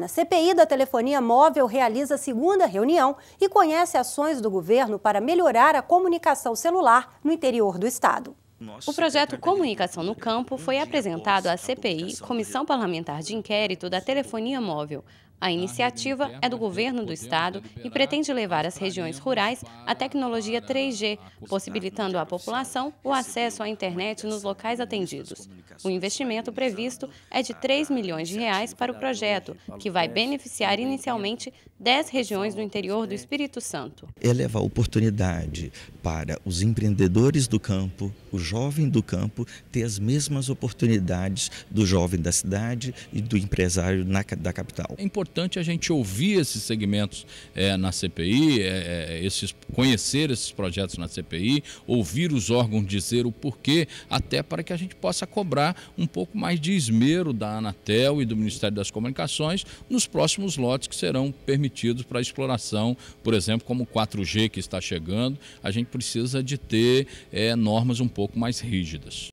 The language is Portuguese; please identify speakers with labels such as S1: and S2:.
S1: Na CPI da telefonia móvel realiza a segunda reunião e conhece ações do governo para melhorar a comunicação celular no
S2: interior do estado. O projeto Comunicação no Campo foi apresentado à CPI, Comissão Parlamentar de Inquérito da Telefonia Móvel. A iniciativa é do governo do estado e pretende levar às regiões rurais a tecnologia 3G, possibilitando à população o acesso à internet nos locais atendidos. O investimento previsto é de 3 milhões de reais para o projeto, que vai beneficiar inicialmente 10 regiões do interior do Espírito Santo.
S3: Eleva a oportunidade para os empreendedores do campo, o jovem do campo, ter as mesmas oportunidades do jovem da cidade e do empresário na, da capital.
S4: É importante importante a gente ouvir esses segmentos é, na CPI, é, eh, eh, esses, conhecer esses projetos na CPI, ouvir os órgãos dizer o porquê, até para que a gente possa cobrar um pouco mais de esmero da Anatel e do Ministério das Comunicações nos próximos lotes que serão permitidos para exploração, por exemplo, como o 4G que está chegando, a gente precisa de ter é, normas um pouco mais rígidas.